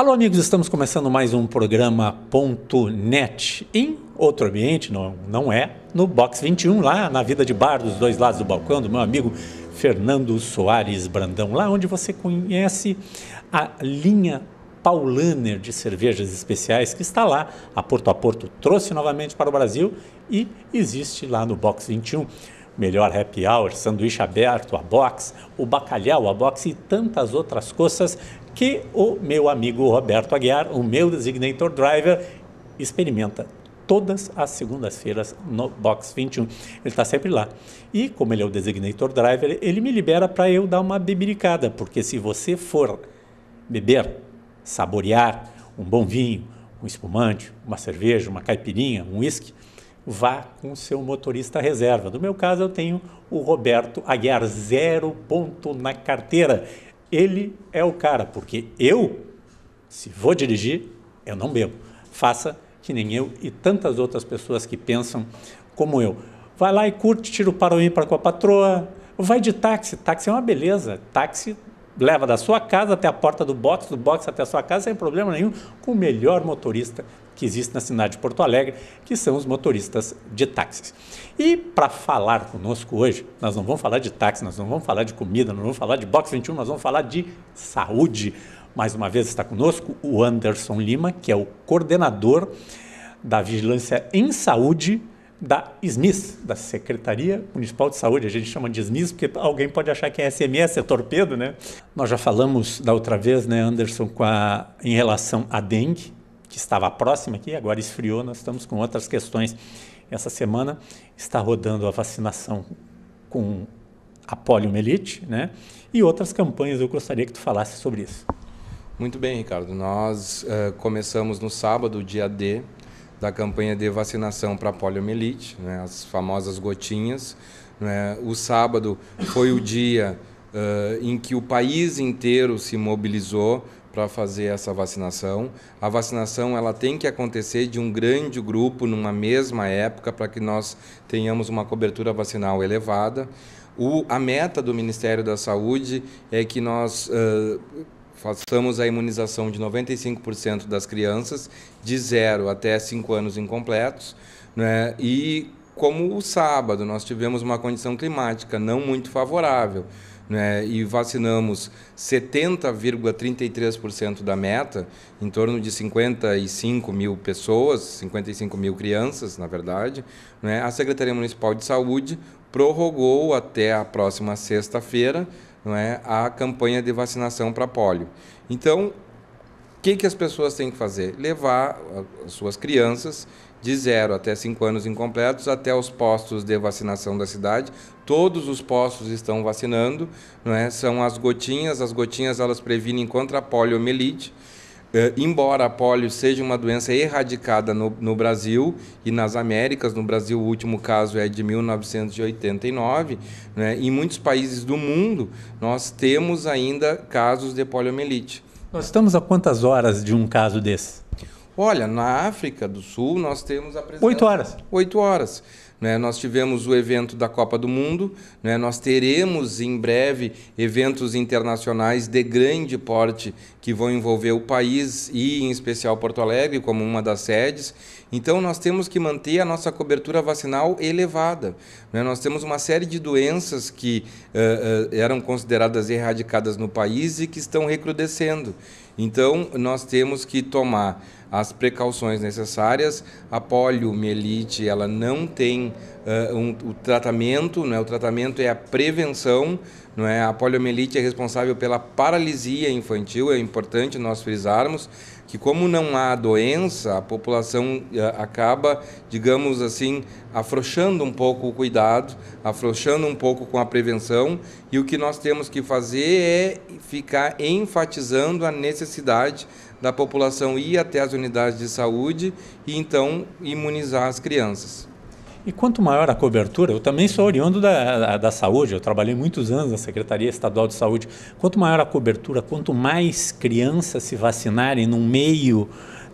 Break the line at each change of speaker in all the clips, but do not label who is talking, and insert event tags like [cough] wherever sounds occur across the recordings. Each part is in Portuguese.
Alô, amigos, estamos começando mais um programa .net em outro ambiente, não, não é, no Box 21, lá na vida de bar dos dois lados do balcão, do meu amigo Fernando Soares Brandão, lá onde você conhece a linha Paulaner de cervejas especiais que está lá, a Porto a Porto trouxe novamente para o Brasil e existe lá no Box 21 melhor happy hour, sanduíche aberto, a box, o bacalhau, a box e tantas outras coisas que o meu amigo Roberto Aguiar, o meu designator driver, experimenta todas as segundas-feiras no Box 21. Ele está sempre lá. E como ele é o designator driver, ele me libera para eu dar uma bebericada, porque se você for beber, saborear um bom vinho, um espumante, uma cerveja, uma caipirinha, um uísque, vá com o seu motorista reserva. No meu caso, eu tenho o Roberto Aguiar, zero ponto na carteira. Ele é o cara, porque eu, se vou dirigir, eu não bebo. Faça que nem eu e tantas outras pessoas que pensam como eu. Vai lá e curte, tira o Paroim para com a patroa. Vai de táxi. Táxi é uma beleza. Táxi leva da sua casa até a porta do box, do box até a sua casa, sem problema nenhum, com o melhor motorista que existe na cidade de Porto Alegre, que são os motoristas de táxis. E para falar conosco hoje, nós não vamos falar de táxi, nós não vamos falar de comida, nós não vamos falar de Box 21, nós vamos falar de saúde. Mais uma vez está conosco o Anderson Lima, que é o coordenador da Vigilância em Saúde da SMIS, da Secretaria Municipal de Saúde. A gente chama de SMIS porque alguém pode achar que é SMS, é torpedo, né? Nós já falamos da outra vez, né, Anderson, a, em relação à dengue, que estava próxima aqui, agora esfriou, nós estamos com outras questões. Essa semana está rodando a vacinação com a poliomielite, né? E outras campanhas, eu gostaria que tu falasse sobre isso. Muito bem, Ricardo. Nós uh, começamos
no sábado, dia D, da campanha de vacinação para poliomielite, né? as famosas gotinhas. Né? O sábado foi o dia uh, em que o país inteiro se mobilizou para fazer essa vacinação. A vacinação ela tem que acontecer de um grande grupo numa mesma época para que nós tenhamos uma cobertura vacinal elevada. O, a meta do Ministério da Saúde é que nós uh, façamos a imunização de 95% das crianças de 0 até 5 anos incompletos. Né? E como o sábado, nós tivemos uma condição climática não muito favorável né, e vacinamos 70,33% da meta, em torno de 55 mil pessoas, 55 mil crianças, na verdade, né, a Secretaria Municipal de Saúde prorrogou até a próxima sexta-feira é, a campanha de vacinação para polio. Então, o que, que as pessoas têm que fazer? Levar as suas crianças de 0 até 5 anos incompletos até os postos de vacinação da cidade todos os postos estão vacinando, não é? São as gotinhas, as gotinhas elas previnem contra a poliomielite. É, embora a polio seja uma doença erradicada no, no, Brasil e nas Américas, no Brasil o último caso é de 1989, né? em muitos países do mundo nós temos ainda casos de poliomielite.
Nós estamos a quantas horas de um caso desse?
Olha, na África do Sul nós temos a presença... Oito horas. Oito horas. Né? Nós tivemos o evento da Copa do Mundo, né? nós teremos em breve eventos internacionais de grande porte que vão envolver o país e, em especial, Porto Alegre como uma das sedes. Então, nós temos que manter a nossa cobertura vacinal elevada. Né? Nós temos uma série de doenças que uh, uh, eram consideradas erradicadas no país e que estão recrudescendo. Então, nós temos que tomar as precauções necessárias. A poliomielite ela não tem uh, um, o tratamento, é o tratamento é a prevenção. Não é? A poliomielite é responsável pela paralisia infantil, é importante nós frisarmos que como não há doença, a população acaba, digamos assim, afrouxando um pouco o cuidado, afrouxando um pouco com a prevenção, e o que nós temos que fazer é ficar enfatizando a necessidade da população ir até as unidades
de saúde e então imunizar as crianças. E quanto maior a cobertura, eu também sou oriundo da, da, saúde, eu trabalhei muitos anos na Secretaria Estadual de Saúde. Quanto maior a cobertura, quanto mais crianças se vacinarem num meio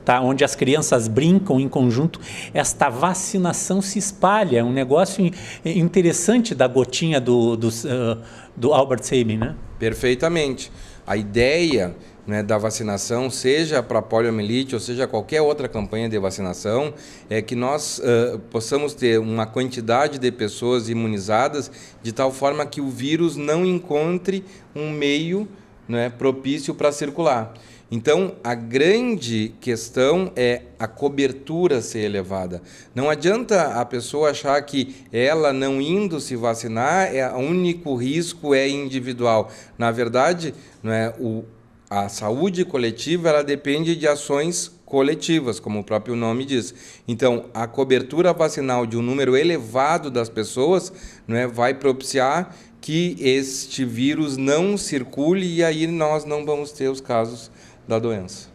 tá, onde as crianças brincam em conjunto, esta vacinação se espalha. É um negócio interessante da gotinha do, do, eh, do Albert Sabin, né? Perfeitamente.
A ideia né, da vacinação, seja para poliomielite ou seja qualquer outra campanha de vacinação, é que nós uh, possamos ter uma quantidade de pessoas imunizadas de tal forma que o vírus não encontre um meio né, propício para circular. Então, a grande questão é a cobertura ser elevada. Não adianta a pessoa achar que ela não indo se vacinar, é o único risco é individual. Na verdade, não é o a saúde coletiva ela depende de ações coletivas, como o próprio nome diz. Então, a cobertura vacinal de um número elevado das pessoas né, vai propiciar que este vírus não circule
e aí nós não vamos ter os casos da doença.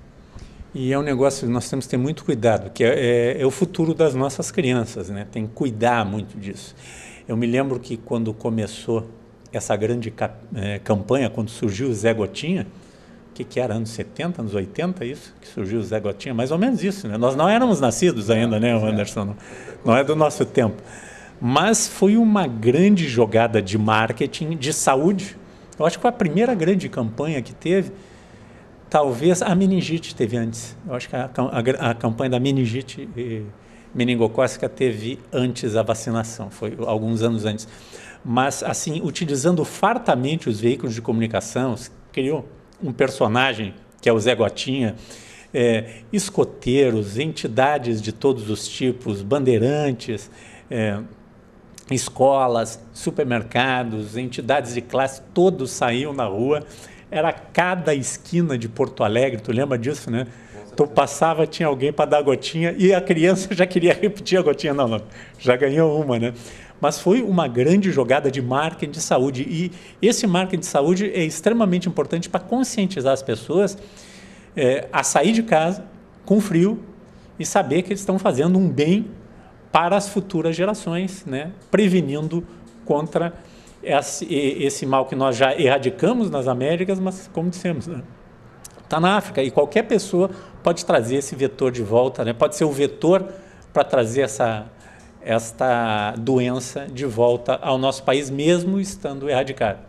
E é um negócio que nós temos que ter muito cuidado, que é, é, é o futuro das nossas crianças, né? tem que cuidar muito disso. Eu me lembro que quando começou essa grande é, campanha, quando surgiu o Zé Gotinha, que, que era, anos 70, anos 80, isso? Que surgiu o Zé Gotinha, mais ou menos isso. Né? Nós não éramos nascidos ainda, né, é. Anderson? Não, não é do nosso tempo. Mas foi uma grande jogada de marketing, de saúde. Eu acho que foi a primeira grande campanha que teve. Talvez a meningite teve antes. Eu acho que a, a, a campanha da meningite meningocócica teve antes a vacinação, foi alguns anos antes. Mas, assim, utilizando fartamente os veículos de comunicação, criou um personagem que é o Zé Gotinha, é, escoteiros, entidades de todos os tipos, bandeirantes, é, escolas, supermercados, entidades de classe, todos saíam na rua. Era cada esquina de Porto Alegre, tu lembra disso, né? Tu passava, tinha alguém para dar gotinha e a criança [laughs] já queria repetir a gotinha. Não, não, já ganhou uma, né? mas foi uma grande jogada de marketing de saúde. E esse marketing de saúde é extremamente importante para conscientizar as pessoas é, a sair de casa com frio e saber que eles estão fazendo um bem para as futuras gerações, né? prevenindo contra esse, esse mal que nós já erradicamos nas Américas, mas como dissemos, né? está na África e qualquer pessoa pode trazer esse vetor de volta, né? pode ser o vetor para trazer essa, esta doença de volta ao nosso país, mesmo estando erradicada.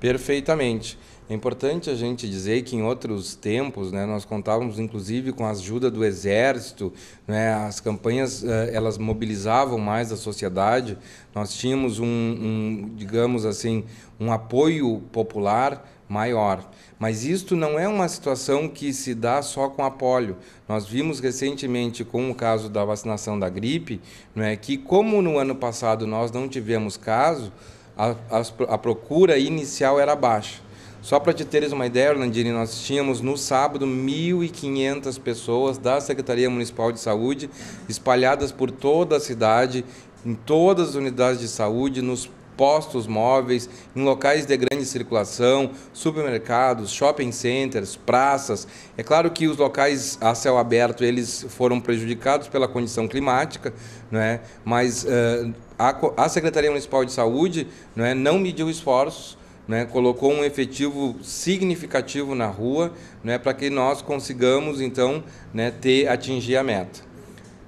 Perfeitamente. É
importante a gente dizer que em outros tempos, né, nós contávamos inclusive com a ajuda do exército, né, as campanhas eh, elas mobilizavam mais a sociedade. Nós tínhamos um, um digamos assim, um apoio popular maior. Mas isto não é uma situação que se dá só com a polio. Nós vimos recentemente com o caso da vacinação da gripe, não é que como no ano passado nós não tivemos caso, a, a, a procura inicial era baixa. Só para te teres uma ideia, Orlandini, nós tínhamos no sábado 1.500 pessoas da Secretaria Municipal de Saúde espalhadas por toda a cidade, em todas as unidades de saúde, nos postos móveis, em locais de grande circulação, supermercados, shopping centers, praças. É claro que os locais a céu aberto eles foram prejudicados pela condição climática, é. mas uh, a, a Secretaria Municipal de Saúde é não mediu esforços é colocou um efetivo significativo na rua é para que nós consigamos então né, ter atingir a meta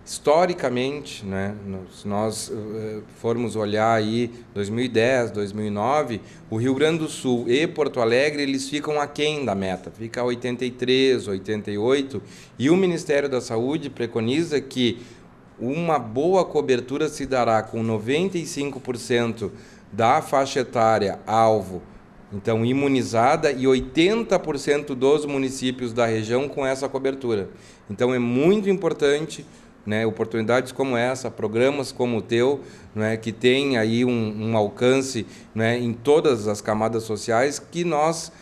historicamente, né, se nós uh, formos olhar aí 2010, 2009, o Rio Grande do Sul e Porto Alegre, eles ficam aquém da meta, fica 83, 88, e o Ministério da Saúde preconiza que uma boa cobertura se dará com 95% da faixa etária alvo então, imunizada e 80% dos municípios da região com essa cobertura. Então, é muito importante né, oportunidades como essa, programas como o teu, né, que tem aí um, um alcance né, em todas as camadas sociais, que nós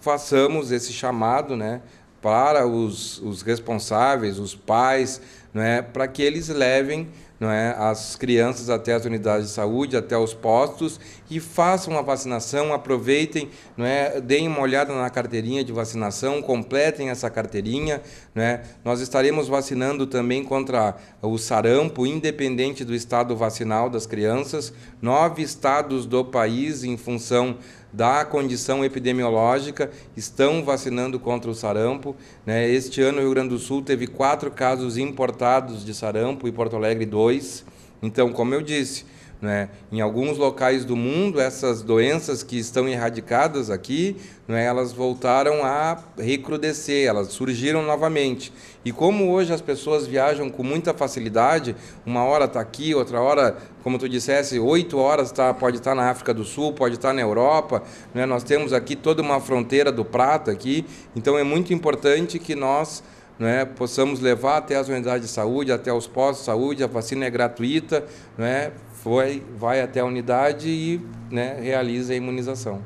façamos esse chamado né, para os, os responsáveis, os pais, né, para que eles levem não é, as crianças até as unidades de saúde, até os postos e façam a vacinação, aproveitem, não é, deem uma olhada na carteirinha de vacinação, completem essa carteirinha, não é? Nós estaremos vacinando também contra o sarampo, independente do estado vacinal das crianças. Nove estados do país em função da condição epidemiológica estão vacinando contra o sarampo. Né? Este ano, o Rio Grande do Sul teve quatro casos importados de sarampo e Porto Alegre dois. Então, como eu disse, né? Em alguns locais do mundo, essas doenças que estão erradicadas aqui, né, elas voltaram a recrudescer, elas surgiram novamente. E como hoje as pessoas viajam com muita facilidade, uma hora está aqui, outra hora, como tu dissesse, oito horas tá, pode estar tá na África do Sul, pode estar tá na Europa, né? nós temos aqui toda uma fronteira do prata aqui, então é muito importante que nós né, possamos levar até as unidades de saúde, até os postos de saúde, a vacina é gratuita, né, foi, vai até a unidade e né, realiza a imunização.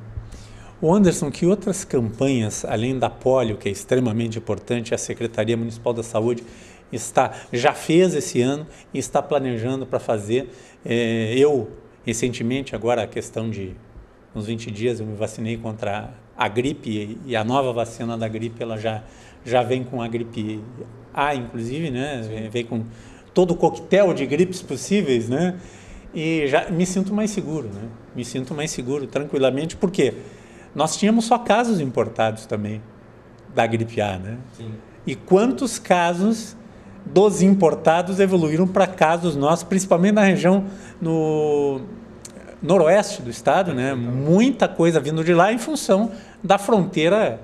O Anderson, que outras campanhas, além da polio, que é extremamente importante, a Secretaria Municipal da Saúde está já fez esse ano e está planejando para fazer. É, eu, recentemente, agora a questão de uns 20 dias, eu me vacinei contra a gripe e a nova vacina da gripe, ela já, já vem com a gripe A, inclusive, né? Vem com todo o coquetel de gripes possíveis, né? e já me sinto mais seguro, né? Me sinto mais seguro tranquilamente, porque nós tínhamos só casos importados também da gripe A, né? Sim. E quantos casos dos importados evoluíram para casos nossos, principalmente na região no noroeste do estado, né? Muita coisa vindo de lá em função da fronteira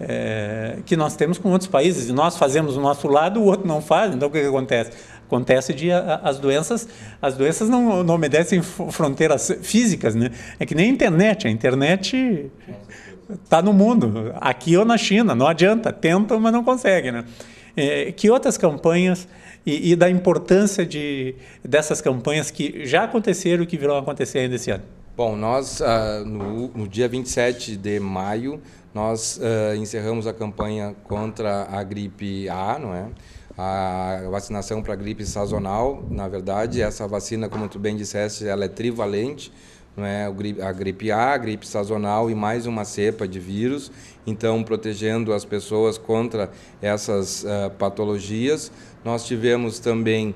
é, que nós temos com outros países. E nós fazemos o nosso lado, o outro não faz. Então o que, que acontece? Acontece de a, as doenças, as doenças não, não obedecem fronteiras físicas, né? É que nem a internet, a internet está no mundo, aqui ou na China, não adianta, tentam, mas não conseguem, né? É, que outras campanhas e, e, da importância de, dessas campanhas que já aconteceram e que virão acontecer ainda esse ano? Bom, nós, uh, no, no dia 27 de maio,
nós uh, encerramos a campanha contra a gripe A, não é? a vacinação para gripe sazonal. Na verdade, essa vacina, como tu bem disseste, ela é trivalente. Não é? A gripe A, a gripe sazonal e mais uma cepa de vírus, então protegendo as pessoas contra essas uh, patologias. Nós tivemos também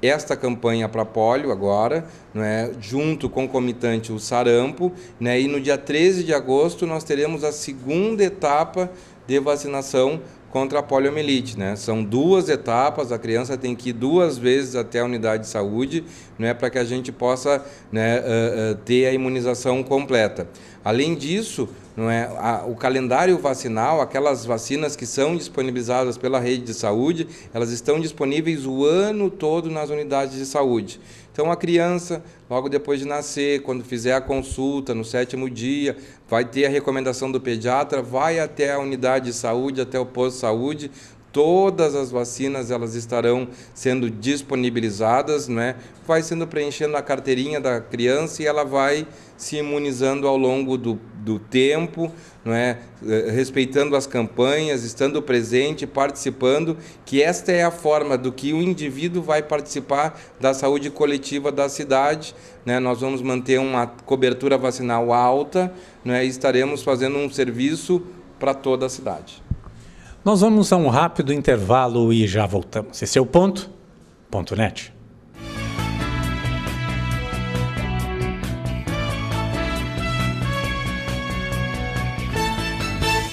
esta campanha para polio agora, é junto comitante o sarampo, né, e no dia 13 de agosto nós teremos a segunda etapa de vacinação contra a poliomielite. Né? São duas etapas, a criança tem que ir duas vezes até a unidade de saúde é né, para que a gente possa né, uh, uh, ter a imunização completa. Além disso, não é, a, o calendário vacinal, aquelas vacinas que são disponibilizadas pela rede de saúde, elas estão disponíveis o ano todo nas unidades de saúde. Então, a criança, logo depois de nascer, quando fizer a consulta no sétimo dia, vai ter a recomendação do pediatra, vai até a unidade de saúde, até o posto de saúde, todas as vacinas elas estarão sendo disponibilizadas, né? Vai sendo preenchendo a carteirinha da criança e ela vai se imunizando ao longo do, do tempo, não é? Eh, respeitando as campanhas, estando presente, participando, que esta é a forma do que o indivíduo vai participar da saúde coletiva da cidade. Né? Nós vamos manter uma cobertura vacinal alta né? e estaremos fazendo um serviço para toda a cidade.
Nós vamos a um rápido intervalo e já voltamos. Esse é o ponto. Ponto net.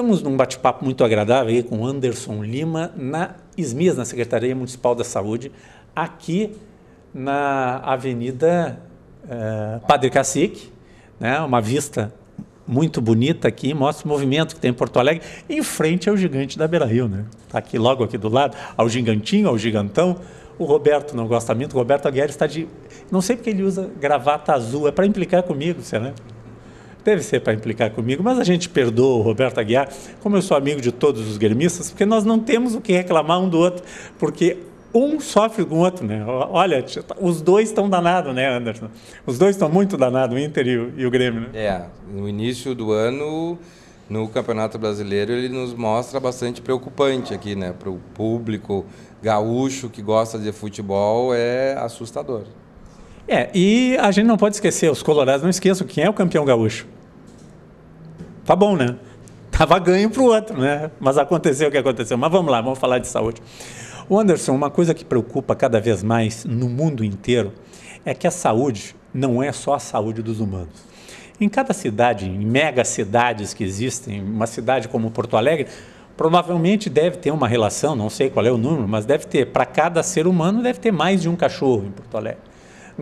Estamos num bate-papo muito agradável aí com Anderson Lima, na ISMIAS, na Secretaria Municipal da Saúde, aqui na Avenida eh, Padre Cacique, né? uma vista muito bonita aqui, mostra o movimento que tem em Porto Alegre, em frente ao gigante da Beira Rio, né? Está aqui logo aqui do lado, ao gigantinho, ao gigantão. O Roberto não gosta muito, o Roberto Aguiar está de. Não sei porque ele usa gravata azul, é para implicar comigo, será? Deve ser para implicar comigo, mas a gente perdoa o Roberto Aguiar, como eu sou amigo de todos os gremistas, porque nós não temos o que reclamar um do outro, porque um sofre com o outro, né? Olha, os dois estão danados, né, Anderson? Os dois estão muito danados, o Inter e o, e o Grêmio, né? É,
no início do ano, no Campeonato Brasileiro, ele nos mostra bastante preocupante aqui, né? Para o público gaúcho que gosta de futebol, é assustador.
É, e a gente não pode esquecer, os colorados não esqueçam quem é o campeão gaúcho. Tá bom, né? Tava ganho para o outro, né? Mas aconteceu o que aconteceu. Mas vamos lá, vamos falar de saúde. O Anderson, uma coisa que preocupa cada vez mais no mundo inteiro é que a saúde não é só a saúde dos humanos. Em cada cidade, em mega cidades que existem, uma cidade como Porto Alegre, provavelmente deve ter uma relação, não sei qual é o número, mas deve ter, para cada ser humano, deve ter mais de um cachorro em Porto Alegre.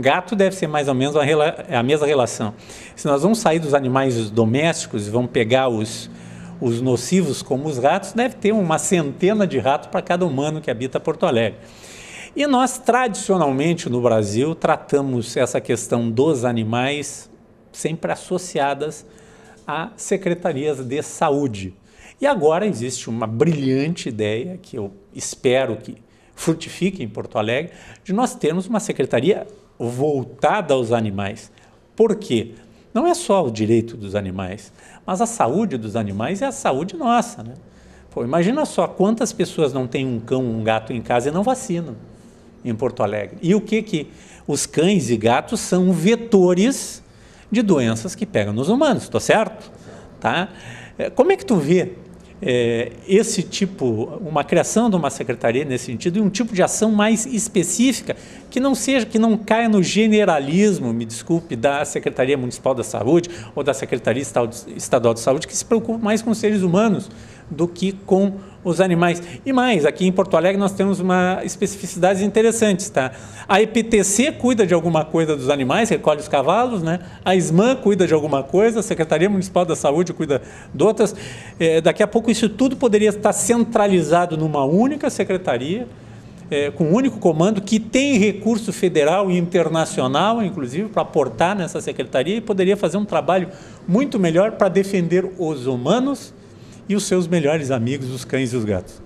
Gato deve ser mais ou menos a, é a mesma relação. Se nós vamos sair dos animais domésticos e vamos pegar os, os nocivos como os ratos, deve ter uma centena de ratos para cada humano que habita Porto Alegre. E nós, tradicionalmente no Brasil, tratamos essa questão dos animais sempre associadas a secretarias de saúde. E agora existe uma brilhante ideia que eu espero que frutifique em Porto Alegre, de nós termos uma secretaria voltada aos animais. Por quê? Não é só o direito dos animais, mas a saúde dos animais é a saúde nossa. Né? Pô, imagina só quantas pessoas não têm um cão, um gato em casa e não vacinam em Porto Alegre. E o que que os cães e gatos são vetores de doenças que pegam nos humanos, estou certo? Tá? É, como é que tu vê é, esse tipo, uma criação de uma secretaria nesse sentido e um tipo de ação mais específica que não seja, que não caia no generalismo, me desculpe, da Secretaria Municipal da Saúde ou da Secretaria Estadual de Saúde, que se preocupa mais com seres humanos do que com os animais. E mais, aqui em Porto Alegre nós temos uma especificidades interessantes, tá? A EPTC cuida de alguma coisa dos animais, recolhe os cavalos, né? A ISMAN cuida de alguma coisa, a Secretaria Municipal da Saúde cuida de outras. É, daqui a pouco isso tudo poderia estar centralizado numa única secretaria, é, com um único comando que tem recurso federal e internacional, inclusive, para aportar nessa secretaria e poderia fazer um trabalho muito melhor para defender os humanos e os seus melhores amigos, os cães e os gatos?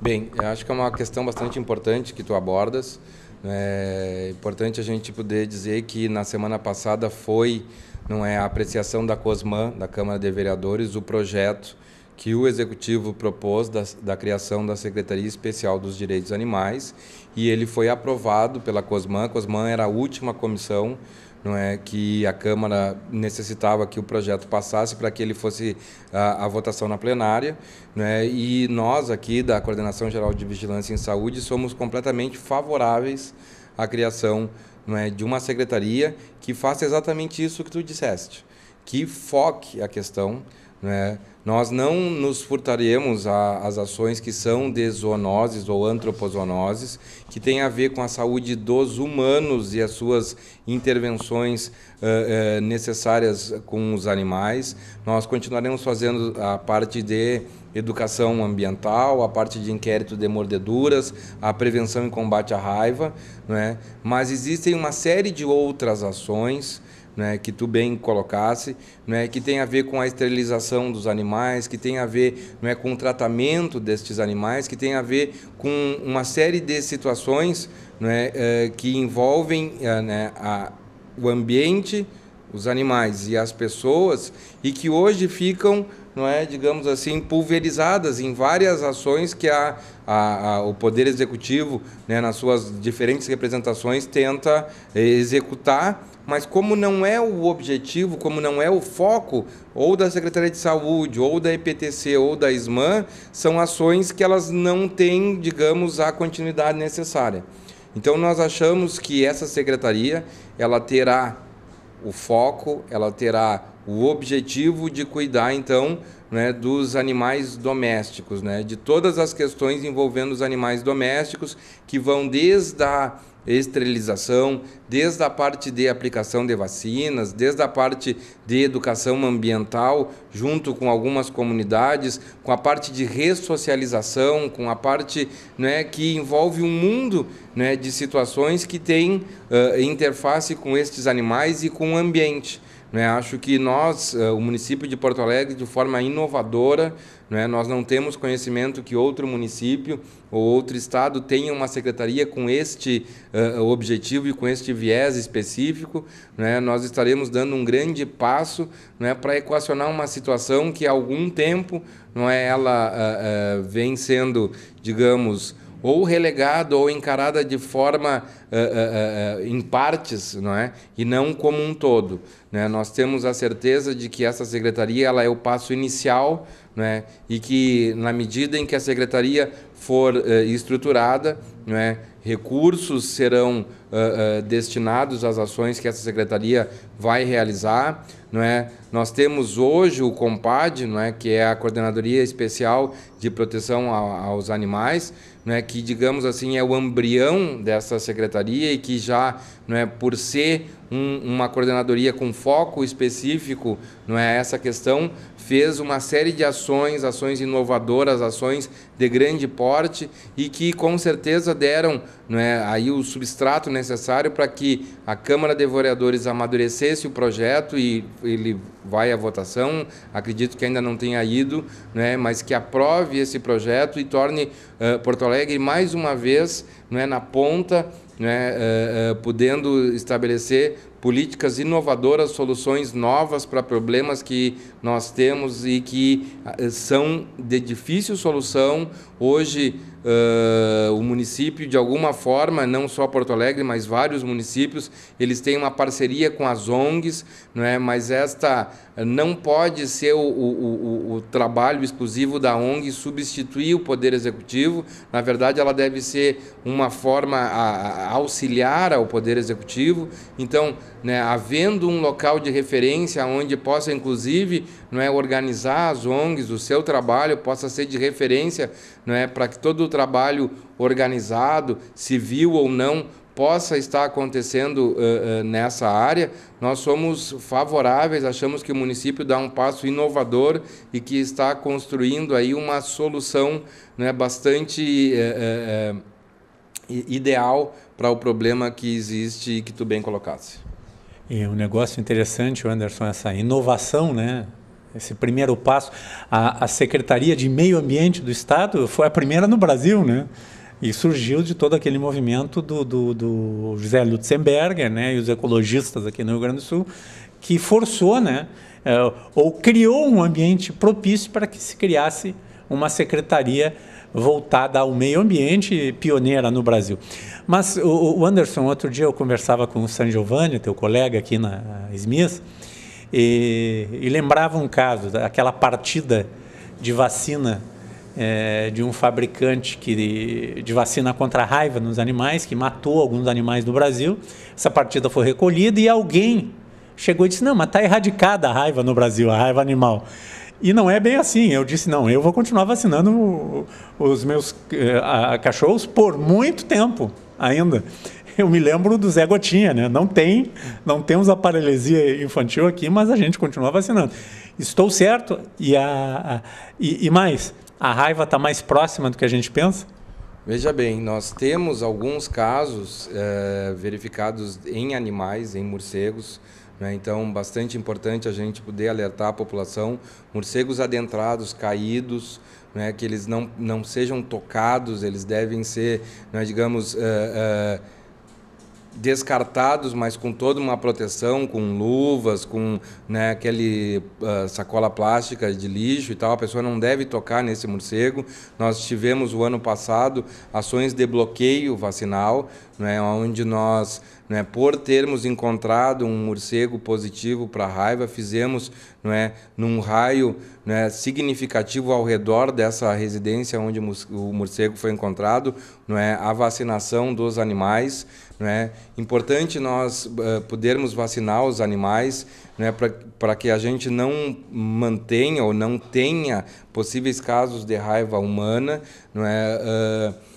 Bem, eu acho que é uma questão bastante importante que tu
abordas. Né? É importante a gente poder dizer que na semana passada foi não é a apreciação da COSMAN, da Câmara de Vereadores, o projeto que o executivo propôs da, da, criação da Secretaria Especial dos Direitos Animais e ele foi aprovado pela COSMAN. A COSMAN era a última comissão não é que a Câmara necessitava que o projeto passasse para que ele fosse a, a votação na plenária, é? E nós aqui da Coordenação Geral de Vigilância em Saúde somos completamente favoráveis à criação não é, de uma secretaria que faça exatamente isso que tu disseste, que foque a questão né? Nós não nos furtaremos às ações que são de zoonoses ou antropozoonoses, que têm a ver com a saúde dos humanos e as suas intervenções uh, uh, necessárias com os animais. Nós continuaremos fazendo a parte de educação ambiental, a parte de inquérito de mordeduras, a prevenção e combate à raiva, né? mas existem uma série de outras ações né, que tu bem colocasse, né, que tem a ver com a esterilização dos animais, que tem a ver né, com o tratamento destes animais, que tem a ver com uma série de situações né, eh, que envolvem eh, né, a, o ambiente, os animais e as pessoas, e que hoje ficam, não é, digamos assim, pulverizadas em várias ações que a, a, a o Poder Executivo, né, nas suas diferentes representações, tenta eh, executar mas como não é o objetivo, como não é o foco ou da Secretaria de Saúde, ou da EPTC, ou da SMAN, são ações que elas não têm, digamos, a continuidade necessária. Então nós achamos que essa secretaria, ela terá o foco, ela terá o objetivo de cuidar então né, dos animais domésticos, né, de todas as questões envolvendo os animais domésticos, que vão desde a esterilização, desde a parte de aplicação de vacinas, desde a parte de educação ambiental, junto com algumas comunidades, com a parte de ressocialização, com a parte né, que envolve um mundo né, de situações que tem uh, interface com estes animais e com o ambiente. Né? Acho que nós, eh, o município de Porto Alegre, de forma inovadora, né? nós não temos conhecimento que outro município ou outro estado tenha uma secretaria com este uh, objetivo e com este viés específico. Né? Nós estaremos dando um grande passo né, para equacionar uma situação que há algum tempo não é, ela uh, uh, vem sendo, digamos, ou relegado ou encarada de forma uh, uh, uh, em partes, não é? E não como um todo. Né? Nós temos a certeza de que essa secretaria ela é o passo inicial, né? E que na medida em que a secretaria for eh, estruturada, não é? recursos serão uh, uh, destinados às ações que essa secretaria vai realizar, não é? Nós temos hoje o COMPAD, não é, que é a Coordenadoria Especial de Proteção aos Animais, né, que digamos assim é o embrião dessa secretaria e que já, não é, por ser um, uma coordenadoria com foco específico, não é essa questão, fez uma série de ações, ações inovadoras, ações de grande porte e que com certeza deram né, aí o substrato necessário para que a Câmara de Vereadores amadurecesse o projeto e ele vai à votação, acredito que ainda não tenha ido, né, mas que aprove esse projeto e torne uh, Porto Alegre mais uma vez né, na ponta né, uh, uh, podendo estabelecer políticas inovadoras, soluções novas para problemas que nós temos e que ah, são de difícil solução. Hoje, uh, o município, de alguma forma, não só Porto Alegre, mas vários municípios, eles têm uma parceria com as ONGs, não é? mas esta não pode ser o, o, o, o trabalho exclusivo da ONG substituir o Poder Executivo. Na verdade, ela deve ser uma forma a, a auxiliar ao Poder Executivo. Então, né, havendo um local de referência onde possa, inclusive, não é, organizar as ONGs, o seu trabalho possa ser de referência não é, para que todo o trabalho organizado, civil ou não, possa estar acontecendo uh, uh, nessa área, nós somos favoráveis, achamos que o município dá um passo inovador e que está construindo aí uma solução né, bastante uh, ideal para o problema que existe e que tu bem colocasse.
E um negócio interessante, Anderson, é essa inovação, né? Esse primeiro passo. A, a Secretaria de Meio Ambiente do Estado foi a primeira no Brasil, né? E surgiu de todo aquele movimento do, do, do José Lutzenberger né, e os ecologistas aqui no Rio Grande do Sul, que forçou, né, é, ou criou um ambiente propício para que se criasse uma secretaria voltada ao meio ambiente, pioneira no Brasil. Mas o Anderson, outro dia eu conversava com o San Giovanni, teu colega aqui na Smith, e, e lembrava um caso, aquela partida de vacina é, de um fabricante que, de vacina contra a raiva nos animais, que matou alguns animais no Brasil. Essa partida foi recolhida e alguém chegou e disse: Não, mas está erradicada a raiva no Brasil, a raiva animal. E não é bem assim. Eu disse, não, eu vou continuar vacinando os meus eh, cachorros por muito tempo ainda. [laughs] Eu me lembro do Zé Gotinha, né? Não tem, não temos a paralisia infantil aqui, mas a gente continua vacinando. Estou certo? E, a, a e, e mais, a raiva está mais próxima do que a gente pensa? Veja bem, nós temos alguns
casos eh, verificados em animais, em morcegos, né? Então, bastante importante a gente poder alertar a população, morcegos adentrados, caídos, né, que eles não, não sejam tocados, eles devem ser, né, digamos, uh, uh, descartados, mas com toda uma proteção, com luvas, com né, aquele uh, sacola plástica de lixo e tal. A pessoa não deve tocar nesse morcego. Nós tivemos o ano passado ações de bloqueio vacinal, né, onde nós, né, por termos encontrado um morcego positivo para raiva, fizemos né, num raio né, significativo ao redor dessa residência onde o morcego foi encontrado, né, a vacinação dos animais é Importante nós uh, podermos vacinar os animais né, para que a gente não mantenha ou não tenha possíveis casos de raiva humana. Não é? Uh,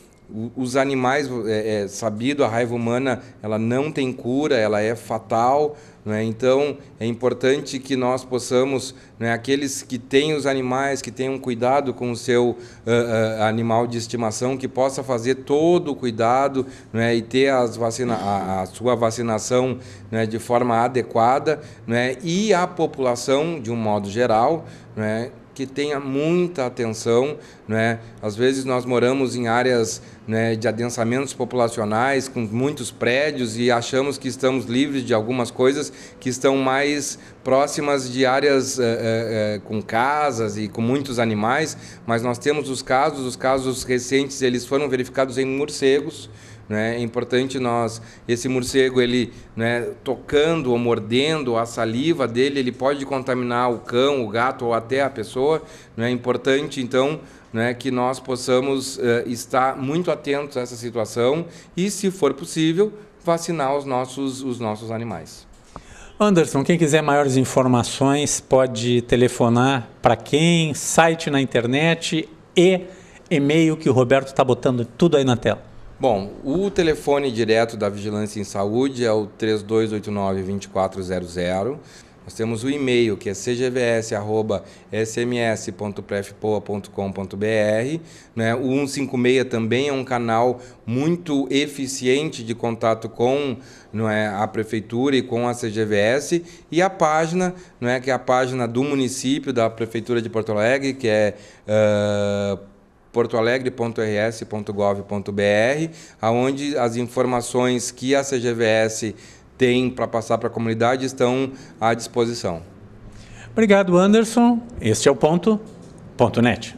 os animais é, é, sabido a raiva humana ela não tem cura ela é fatal é? então é importante que nós possamos né, aqueles que têm os animais que tenham cuidado com o seu uh, uh, animal de estimação que possa fazer todo o cuidado é e ter as vacina a, a sua vacinação né, de forma adequada é e a população de um modo geral né, que tenha muita atenção, né? Às vezes nós moramos em áreas né, de adensamentos populacionais com muitos prédios e achamos que estamos livres de algumas coisas que estão mais próximas de áreas é, é, com casas e com muitos animais, mas nós temos os casos, os casos recentes eles foram verificados em morcegos, né? É importante nós, esse morcego, ele né, tocando ou mordendo a saliva dele, ele pode contaminar o cão, o gato ou até a pessoa. Né? É importante, então, né, que nós possamos uh, estar muito atentos a essa situação e, se for possível, vacinar os nossos, os nossos animais.
Anderson, quem quiser maiores informações pode telefonar para quem, site na internet e e-mail que o Roberto está botando tudo aí na tela.
Bom, o telefone direto da Vigilância em Saúde é o 3289-2400. Nós temos o e-mail que é cgvs.sms.prefpoa.com.br. Né? O 156 também é um canal muito eficiente de contato com não é, a prefeitura e com a CGVS e a página, não é, que é a página do município da prefeitura de Porto Alegre, que é uh, portoalegre.rs.gov.br, aonde as informações que a CGVS tem para passar para a comunidade estão à disposição.
Obrigado, Anderson. Este é o ponto. Ponto net.